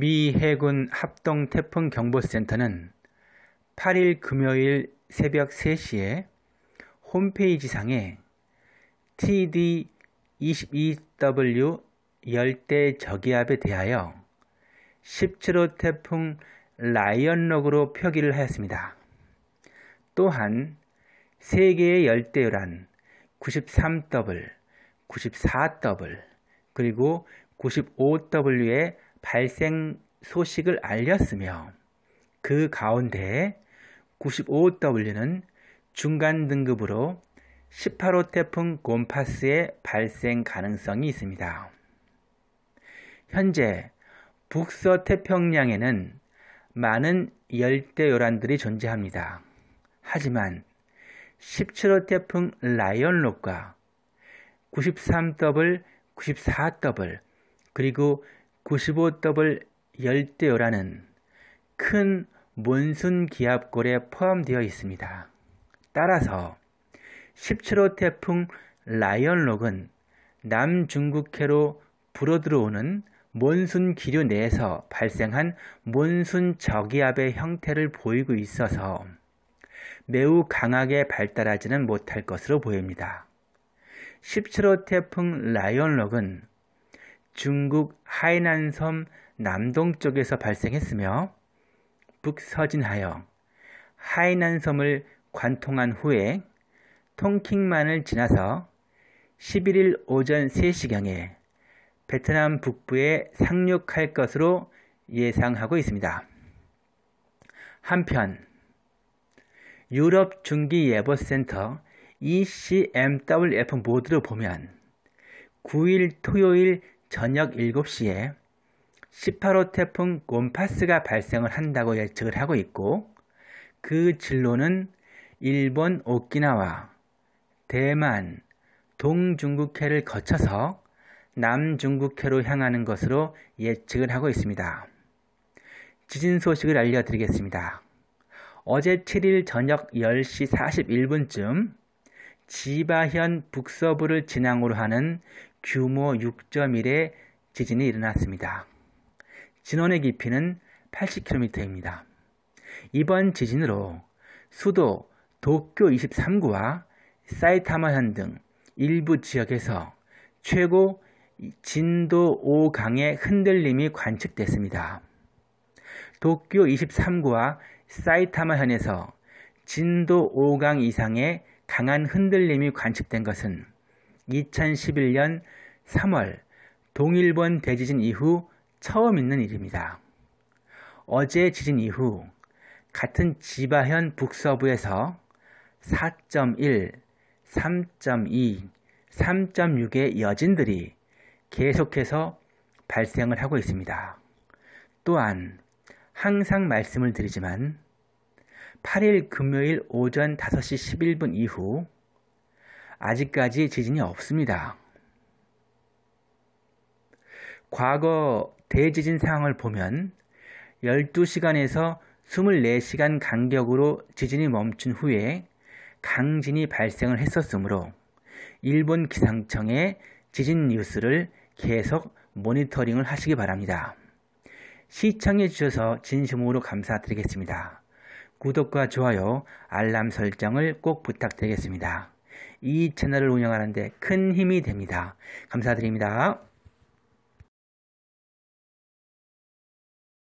미 해군 합동 태풍 경보센터는 8일 금요일 새벽 3시에 홈페이지상에 TD22W 열대 저기압에 대하여 17호 태풍 라이언록으로 표기를 하였습니다. 또한 세계의 열대요란 93W, 94W, 그리고 95W의 발생 소식을 알렸으며 그 가운데 95W는 중간 등급으로 18호 태풍 곰파스의 발생 가능성이 있습니다. 현재 북서 태평양에는 많은 열대 요란들이 존재합니다. 하지만 17호 태풍 라이언록과 93W, 94W, 그리고 95W 열대요라는큰 몬순 기압골에 포함되어 있습니다. 따라서 17호 태풍 라이언록은 남중국해로 불어들어오는 몬순 기류 내에서 발생한 몬순 저기압의 형태를 보이고 있어서 매우 강하게 발달하지는 못할 것으로 보입니다. 17호 태풍 라이언록은 중국 하이난섬 남동쪽에서 발생했으며 북서진하여 하이난섬을 관통한 후에 통킹만을 지나서 11일 오전 3시경에 베트남 북부에 상륙할 것으로 예상하고 있습니다. 한편 유럽 중기예보센터 ECMWF 모드로 보면 9일 토요일 저녁 7시에 18호 태풍 곰파스가 발생을 한다고 예측을 하고 있고 그 진로는 일본 오키나와 대만 동중국해를 거쳐서 남중국해로 향하는 것으로 예측을 하고 있습니다. 지진 소식을 알려드리겠습니다. 어제 7일 저녁 10시 41분쯤 지바현 북서부를 진앙으로 하는 규모 6.1의 지진이 일어났습니다. 진원의 깊이는 80km입니다. 이번 지진으로 수도 도쿄 23구와 사이타마현 등 일부 지역에서 최고 진도 5강의 흔들림이 관측됐습니다. 도쿄 23구와 사이타마현에서 진도 5강 이상의 강한 흔들림이 관측된 것은 2011년 3월 동일본 대지진 이후 처음 있는 일입니다. 어제 지진 이후 같은 지바현 북서부에서 4.1, 3.2, 3.6의 여진들이 계속해서 발생을 하고 있습니다. 또한 항상 말씀을 드리지만 8일 금요일 오전 5시 11분 이후 아직까지 지진이 없습니다. 과거 대지진 상황을 보면 12시간에서 24시간 간격으로 지진이 멈춘 후에 강진이 발생을 했었으므로 일본 기상청의 지진 뉴스를 계속 모니터링을 하시기 바랍니다. 시청해 주셔서 진심으로 감사드리겠습니다. 구독과 좋아요, 알람 설정을 꼭 부탁드리겠습니다. 이 채널을 운영하는데 큰 힘이 됩니다. 감사드립니다.